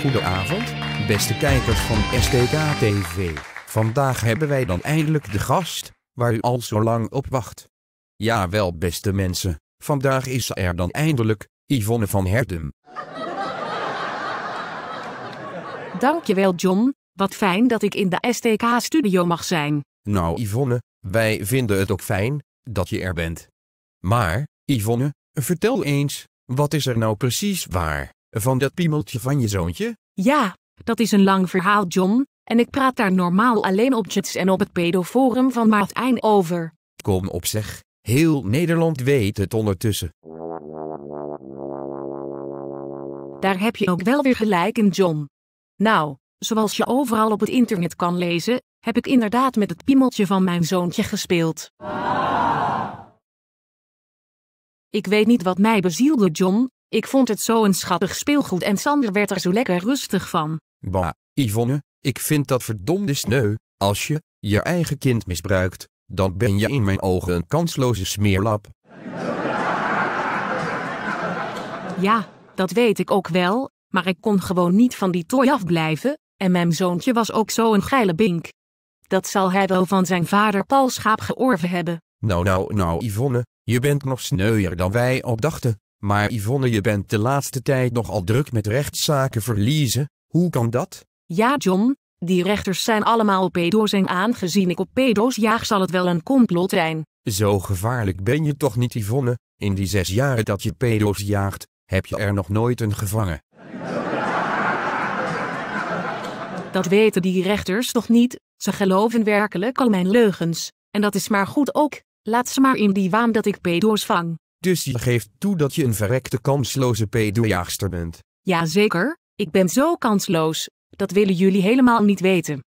Goedenavond, beste kijkers van STK TV. Vandaag hebben wij dan eindelijk de gast, waar u al zo lang op wacht. Jawel beste mensen, vandaag is er dan eindelijk Yvonne van Herdem. Dankjewel John, wat fijn dat ik in de STK-studio mag zijn. Nou Yvonne, wij vinden het ook fijn dat je er bent. Maar, Yvonne, vertel eens, wat is er nou precies waar? Van dat piemeltje van je zoontje? Ja, dat is een lang verhaal, John, en ik praat daar normaal alleen op chats en op het pedoforum van Maartijn over. Kom op zeg, heel Nederland weet het ondertussen. Daar heb je ook wel weer gelijk in, John. Nou, zoals je overal op het internet kan lezen, heb ik inderdaad met het piemeltje van mijn zoontje gespeeld. Ik weet niet wat mij bezielde, John, ik vond het zo een schattig speelgoed en Sander werd er zo lekker rustig van. Bah, Yvonne, ik vind dat verdomde sneu. Als je je eigen kind misbruikt, dan ben je in mijn ogen een kansloze smeerlap. Ja, dat weet ik ook wel, maar ik kon gewoon niet van die tooi afblijven, en mijn zoontje was ook zo'n geile bink. Dat zal hij wel van zijn vader Paul Schaap georven hebben. Nou nou nou Yvonne, je bent nog sneuier dan wij opdachten. dachten. Maar Yvonne je bent de laatste tijd nogal druk met rechtszaken verliezen, hoe kan dat? Ja John, die rechters zijn allemaal pedo's en aangezien ik op pedo's jaag zal het wel een complot zijn. Zo gevaarlijk ben je toch niet Yvonne, in die zes jaren dat je pedo's jaagt, heb je er nog nooit een gevangen. Dat weten die rechters toch niet, ze geloven werkelijk al mijn leugens, en dat is maar goed ook, laat ze maar in die waan dat ik pedo's vang. Dus je geeft toe dat je een verrekte kansloze pedojaagster bent. Jazeker, ik ben zo kansloos, dat willen jullie helemaal niet weten.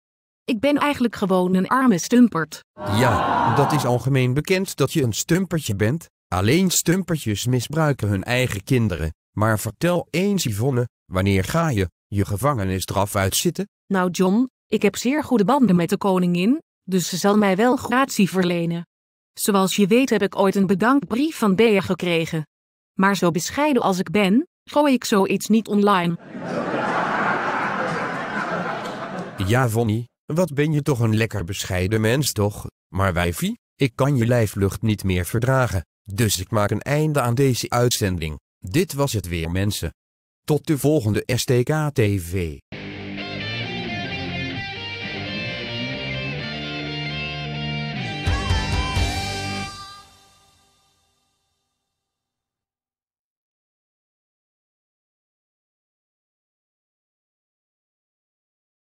Ik ben eigenlijk gewoon een arme stumpert. Ja, dat is algemeen bekend dat je een stumpertje bent. Alleen stumpertjes misbruiken hun eigen kinderen. Maar vertel eens Yvonne, wanneer ga je je gevangenisstraf uitzitten? Nou John, ik heb zeer goede banden met de koningin, dus ze zal mij wel gratie verlenen. Zoals je weet heb ik ooit een bedankbrief van Bea gekregen. Maar zo bescheiden als ik ben, gooi ik zoiets niet online. Ja, Vonnie, wat ben je toch een lekker bescheiden mens toch? Maar wijfie, ik kan je lijflucht niet meer verdragen. Dus ik maak een einde aan deze uitzending. Dit was het weer mensen. Tot de volgende STK TV.